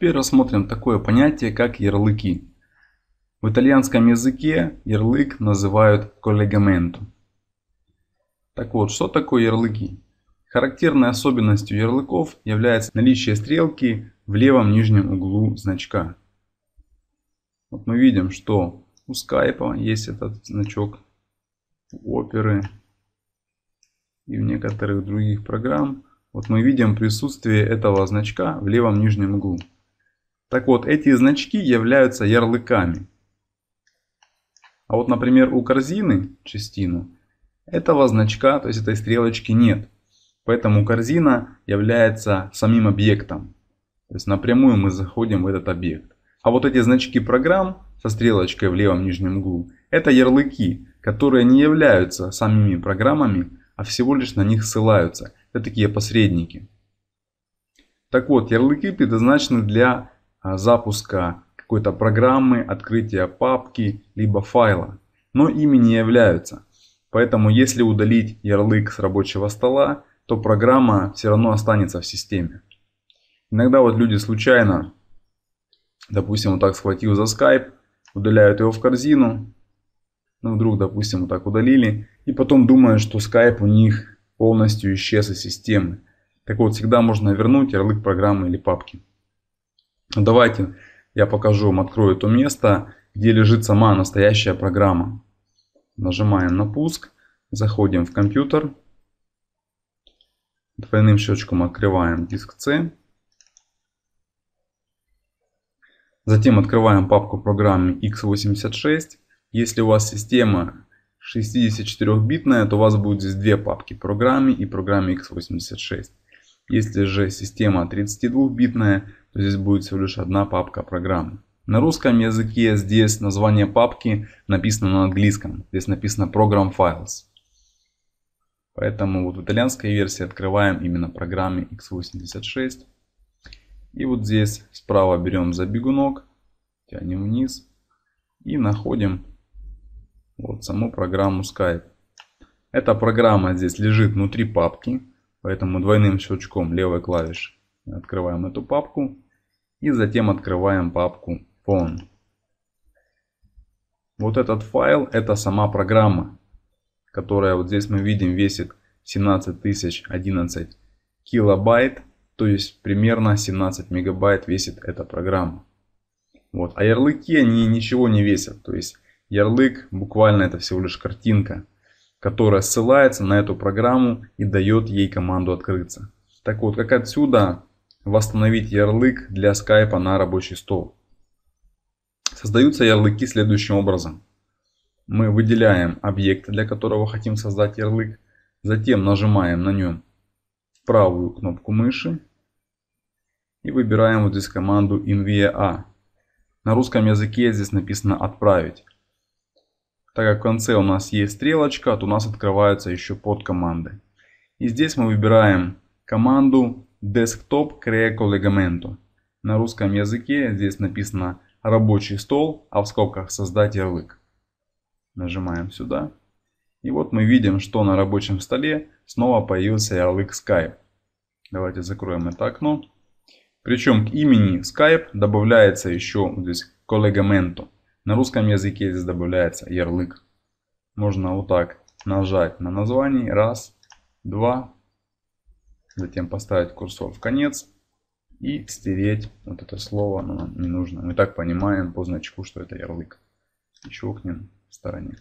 Теперь рассмотрим такое понятие, как ярлыки. В итальянском языке ярлык называют коллегаменту. Так вот, что такое ярлыки? Характерной особенностью ярлыков является наличие стрелки в левом нижнем углу значка. Вот мы видим, что у скайпа есть этот значок, у оперы и в некоторых других программ. Вот мы видим присутствие этого значка в левом нижнем углу. Так вот, эти значки являются ярлыками. А вот, например, у корзины частину этого значка, то есть этой стрелочки нет. Поэтому корзина является самим объектом. То есть напрямую мы заходим в этот объект. А вот эти значки программ со стрелочкой в левом нижнем углу, это ярлыки, которые не являются самими программами, а всего лишь на них ссылаются. Это такие посредники. Так вот, ярлыки предназначены для а, запуска какой-то программы, открытия папки, либо файла, но ими не являются. Поэтому если удалить ярлык с рабочего стола, то программа все равно останется в системе. Иногда вот люди случайно, допустим, вот так схватил за Skype, удаляют его в корзину, ну вдруг, допустим, вот так удалили, и потом думают, что Skype у них полностью исчез из системы. Так вот, всегда можно вернуть ярлык программы или папки. Давайте я покажу вам, открою то место, где лежит сама настоящая программа. Нажимаем на пуск, заходим в компьютер, двойным щелчком открываем диск C. Затем открываем папку программы x86. Если у вас система 64-битная, то у вас будет здесь две папки программы и программы x86. Если же система 32-битная, здесь будет всего лишь одна папка программы. На русском языке здесь название папки написано на английском. Здесь написано Program Files. Поэтому вот в итальянской версии открываем именно программе x86. И вот здесь справа берем за бегунок, тянем вниз и находим вот саму программу Skype. Эта программа здесь лежит внутри папки, поэтому двойным щелчком левой клавиши открываем эту папку и затем открываем папку phone. Вот этот файл это сама программа, которая вот здесь мы видим весит 17011 килобайт, то есть примерно 17 мегабайт весит эта программа. Вот. А ярлыки они ничего не весят, то есть ярлык буквально это всего лишь картинка, которая ссылается на эту программу и дает ей команду открыться. Так вот, как отсюда Восстановить ярлык для скайпа на рабочий стол. Создаются ярлыки следующим образом. Мы выделяем объект, для которого хотим создать ярлык. Затем нажимаем на нем правую кнопку мыши и выбираем вот здесь команду NVA. На русском языке здесь написано «Отправить». Так как в конце у нас есть стрелочка, то у нас открываются еще подкоманды. И здесь мы выбираем команду Desktop Crea Collegamento. На русском языке здесь написано рабочий стол, а в скобках создать ярлык. Нажимаем сюда. И вот мы видим, что на рабочем столе снова появился ярлык Skype. Давайте закроем это окно. Причем к имени Skype добавляется еще здесь коллегаменту. На русском языке здесь добавляется ярлык. Можно вот так нажать на название. Раз, два, затем поставить курсор в конец и стереть вот это слово, но нам не нужно. Мы так понимаем по значку, что это ярлык. И щелкнем в стороне.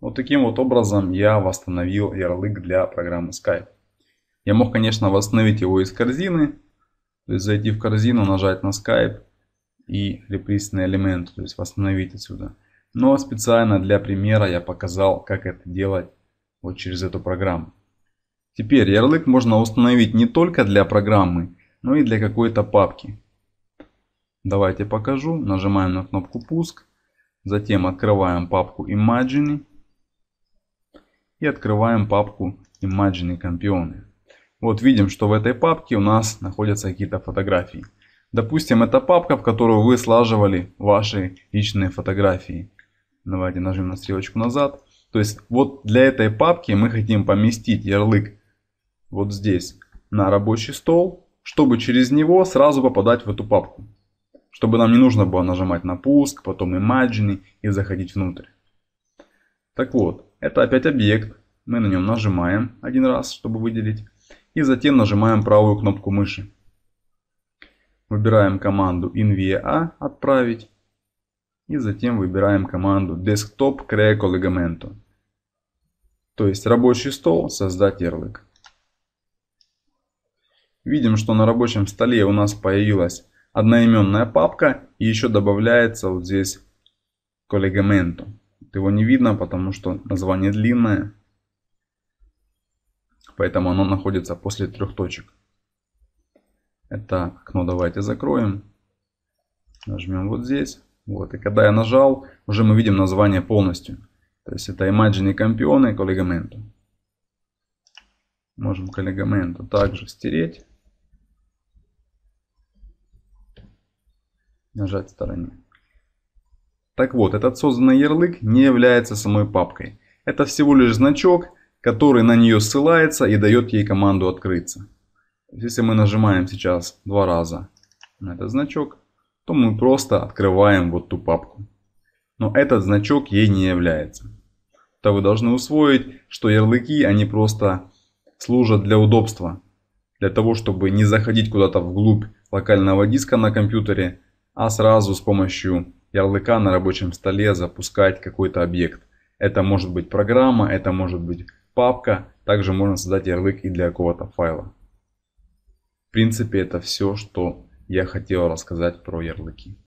Вот таким вот образом я восстановил ярлык для программы Skype. Я мог, конечно, восстановить его из корзины, то есть зайти в корзину, нажать на Skype и реприсный элемент, то есть восстановить отсюда. Но специально для примера я показал, как это делать вот через эту программу. Теперь ярлык можно установить не только для программы, но и для какой-то папки. Давайте покажу. Нажимаем на кнопку «Пуск». Затем открываем папку Imagine. И открываем папку Imagine Campione. Вот видим, что в этой папке у нас находятся какие-то фотографии. Допустим, это папка, в которую вы слаживали ваши личные фотографии. Давайте нажмем на стрелочку назад. То есть вот для этой папки мы хотим поместить ярлык вот здесь, на рабочий стол, чтобы через него сразу попадать в эту папку. Чтобы нам не нужно было нажимать на пуск, потом Imagine и заходить внутрь. Так вот, это опять объект. Мы на нем нажимаем один раз, чтобы выделить. И затем нажимаем правую кнопку мыши. Выбираем команду InVA «Отправить». И затем выбираем команду Desktop Crea Collegamento. То есть рабочий стол «Создать ярлык». Видим, что на рабочем столе у нас появилась одноименная папка и еще добавляется вот здесь коллегаменту. Его не видно, потому что название длинное, поэтому оно находится после трех точек. Это окно ну давайте закроем. Нажмем вот здесь. Вот. И когда я нажал, уже мы видим название полностью. То есть это Imagine Campione Collegamento. Можем коллегаменту также стереть. Нажать в стороне. Так вот, этот созданный ярлык не является самой папкой. Это всего лишь значок, который на нее ссылается и дает ей команду открыться. Если мы нажимаем сейчас два раза на этот значок, то мы просто открываем вот ту папку. Но этот значок ей не является. То вы должны усвоить, что ярлыки, они просто служат для удобства. Для того, чтобы не заходить куда-то вглубь локального диска на компьютере, а сразу с помощью ярлыка на рабочем столе запускать какой-то объект. Это может быть программа, это может быть папка. Также можно создать ярлык и для какого-то файла. В принципе, это все, что я хотел рассказать про ярлыки.